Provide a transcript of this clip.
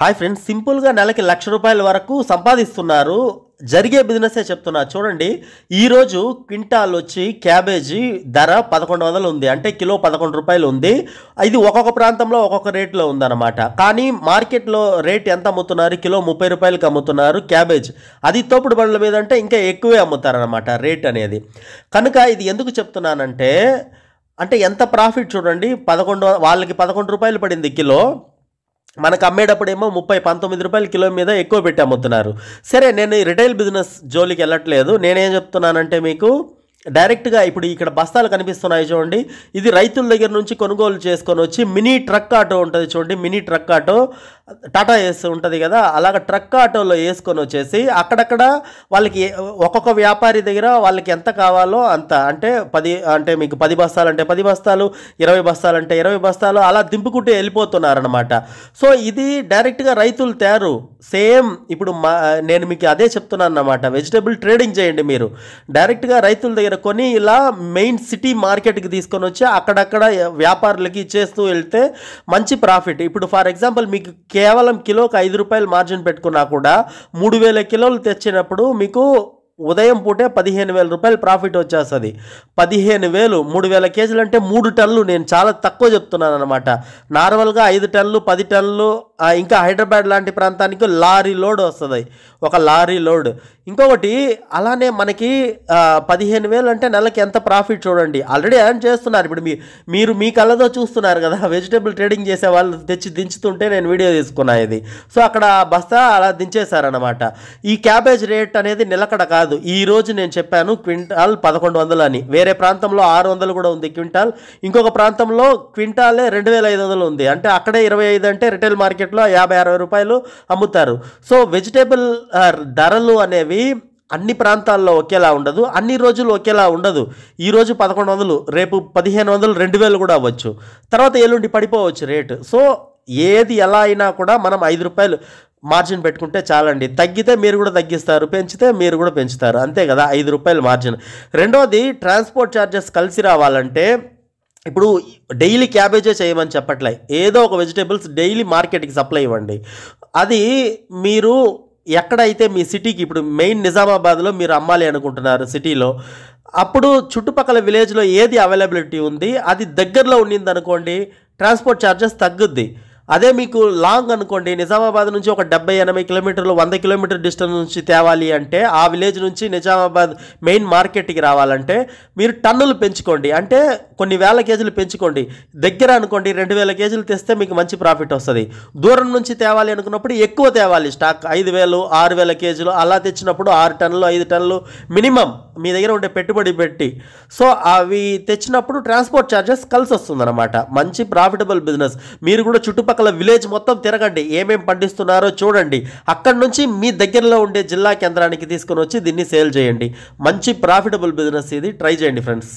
hi friends సింపుల్గా నెలకి లక్ష రూపాయల వరకు సంపాదిస్తున్నారు జరిగే బిజినెసే చెప్తున్నా చూడండి ఈరోజు క్వింటాల్ వచ్చి క్యాబేజీ ధర పదకొండు వందలు ఉంది అంటే కిలో పదకొండు రూపాయలు ఉంది ఇది ఒక్కొక్క ప్రాంతంలో ఒక్కొక్క రేట్లో ఉందన్నమాట కానీ మార్కెట్లో రేట్ ఎంత అమ్ముతున్నారు కిలో ముప్పై రూపాయలకి అమ్ముతున్నారు క్యాబేజ్ అది తోపుడు బండ్ల మీద అంటే ఇంకా ఎక్కువే అమ్ముతారనమాట రేట్ అనేది కనుక ఇది ఎందుకు చెప్తున్నానంటే అంటే ఎంత ప్రాఫిట్ చూడండి పదకొండు వాళ్ళకి పదకొండు రూపాయలు పడింది కిలో మనకు అమ్మేటప్పుడేమో ముప్పై పంతొమ్మిది రూపాయలు కిలో మీద ఎక్కువ పెట్టి అమ్ముతున్నారు సరే నేను రిటైల్ బిజినెస్ జోలికి వెళ్ళట్లేదు నేనేం చెప్తున్నానంటే మీకు డైరెక్ట్గా ఇప్పుడు ఇక్కడ బస్తాలు కనిపిస్తున్నాయి చూడండి ఇది రైతుల దగ్గర నుంచి కొనుగోలు చేసుకొని వచ్చి మినీ ట్రక్ ఆటో ఉంటుంది చూడండి mini truck auto Tata Ace ఉంటుంది కదా అలాగ ట్రక్ ఆటోలో వేసుకొని వచ్చేసి అక్కడక్కడ వాళ్ళకి ఒక్కొక్క వ్యాపారి దగ్గర వాళ్ళకి ఎంత కావాలో అంత అంటే పది అంటే మీకు పది బస్తాలు అంటే పది బస్తాలు ఇరవై బస్తాలు అంటే ఇరవై బస్తాలు అలా దింపుకుంటూ వెళ్ళిపోతున్నారనమాట సో ఇది డైరెక్ట్గా రైతులు తయారు సేమ్ ఇప్పుడు మా నేను మీకు అదే చెప్తున్నాను అన్నమాట వెజిటబుల్ ట్రేడింగ్ చేయండి మీరు డైరెక్ట్గా రైతుల దగ్గర ఇక్కడ కొని ఇలా మెయిన్ సిటీ మార్కెట్కి తీసుకొని వచ్చి అక్కడక్కడ వ్యాపారులకి ఇచ్చేస్తూ వెళ్తే మంచి ప్రాఫిట్ ఇప్పుడు ఫర్ ఎగ్జాంపుల్ మీకు కేవలం కిలోకి ఐదు రూపాయలు మార్జిన్ పెట్టుకున్నా కూడా మూడు వేల కిలోలు తెచ్చినప్పుడు మీకు ఉదయం పూటే పదిహేను వేల రూపాయలు ప్రాఫిట్ వచ్చేస్తుంది పదిహేను వేలు మూడు వేల కేజీలు అంటే మూడు టన్నులు నేను చాలా తక్కువ చెప్తున్నాను అనమాట నార్మల్గా ఐదు టన్నులు పది టన్నులు ఇంకా హైదరాబాద్ లాంటి ప్రాంతానికి లారీ లోడ్ వస్తుంది ఒక లారీ లోడ్ ఇంకొకటి అలానే మనకి పదిహేను వేలు అంటే నెలకి ఎంత ప్రాఫిట్ చూడండి ఆల్రెడీ ఎర్న్ చేస్తున్నారు ఇప్పుడు మీ మీరు మీ కళ్ళతో చూస్తున్నారు కదా వెజిటేబుల్ ట్రేడింగ్ చేసే వాళ్ళు తెచ్చి దించుతుంటే నేను వీడియో తీసుకున్నా ఇది సో అక్కడ బస్తా అలా దించేశారనమాట ఈ క్యాబేజ్ రేట్ అనేది నిలకడ కాదు కాదు ఈ రోజు నేను చెప్పాను క్వింటాల్ పదకొండు వందలు అని వేరే ప్రాంతంలో ఆరు వందలు కూడా ఉంది క్వింటాల్ ఇంకొక ప్రాంతంలో క్వింటాలే రెండు వేల ఐదు వందలు ఉంది అంటే అక్కడే ఇరవై ఐదు అంటే రిటైల్ మార్కెట్లో యాభై అరవై రూపాయలు అమ్ముతారు సో వెజిటేబుల్ ధరలు అనేవి అన్ని ప్రాంతాల్లో ఒకేలా ఉండదు అన్ని రోజులు ఒకేలా ఉండదు ఈరోజు పదకొండు వందలు రేపు పదిహేను వందలు రెండు వేలు కూడా అవ్వచ్చు తర్వాత ఎల్లుండి పడిపోవచ్చు రేటు సో ఏది ఎలా అయినా కూడా మనం ఐదు రూపాయలు మార్జిన్ పెట్టుకుంటే చాలండి తగ్గితే మీరు కూడా తగ్గిస్తారు పెంచితే మీరు కూడా పెంచుతారు అంతే కదా ఐదు రూపాయలు మార్జిన్ రెండోది ట్రాన్స్పోర్ట్ ఛార్జెస్ కలిసి రావాలంటే ఇప్పుడు డైలీ క్యాబేజే చేయమని చెప్పట్లే ఏదో ఒక వెజిటేబుల్స్ డైలీ మార్కెట్కి సప్లై ఇవ్వండి అది మీరు ఎక్కడైతే మీ సిటీకి ఇప్పుడు మెయిన్ నిజామాబాద్లో మీరు అమ్మాలి అనుకుంటున్నారు సిటీలో అప్పుడు చుట్టుపక్కల విలేజ్లో ఏది అవైలబిలిటీ ఉంది అది దగ్గరలో ఉండింది అనుకోండి ట్రాన్స్పోర్ట్ ఛార్జెస్ తగ్గుద్ది అదే మీకు లాంగ్ అనుకోండి నిజామాబాద్ నుంచి ఒక డెబ్బై ఎనభై కిలోమీటర్లు వంద కిలోమీటర్ డిస్టెన్స్ నుంచి తేవాలి అంటే ఆ విలేజ్ నుంచి నిజామాబాద్ మెయిన్ మార్కెట్కి రావాలంటే మీరు టన్నులు పెంచుకోండి అంటే కొన్ని వేల కేజీలు పెంచుకోండి దగ్గర అనుకోండి రెండు వేల కేజీలు తెస్తే మీకు మంచి ప్రాఫిట్ వస్తుంది దూరం నుంచి తేవాలి అనుకున్నప్పుడు ఎక్కువ తేవాలి స్టాక్ ఐదు వేలు ఆరు వేల కేజీలు అలా తెచ్చినప్పుడు ఆరు టన్నులు ఐదు టన్నులు మినిమం మీ దగ్గర ఉండే పెట్టుబడి పెట్టి సో అవి తెచ్చినప్పుడు ట్రాన్స్పోర్ట్ ఛార్జెస్ కలిసి వస్తుందన్నమాట మంచి ప్రాఫిటబుల్ బిజినెస్ మీరు కూడా చుట్టుపక్కల విలేజ్ మొత్తం తిరగండి ఏమేం పండిస్తున్నారో చూడండి అక్కడి నుంచి మీ దగ్గరలో ఉండే జిల్లా కేంద్రానికి తీసుకుని వచ్చి దీన్ని సేల్ చేయండి మంచి ప్రాఫిటబుల్ బిజినెస్ ఇది ట్రై చేయండి ఫ్రెండ్స్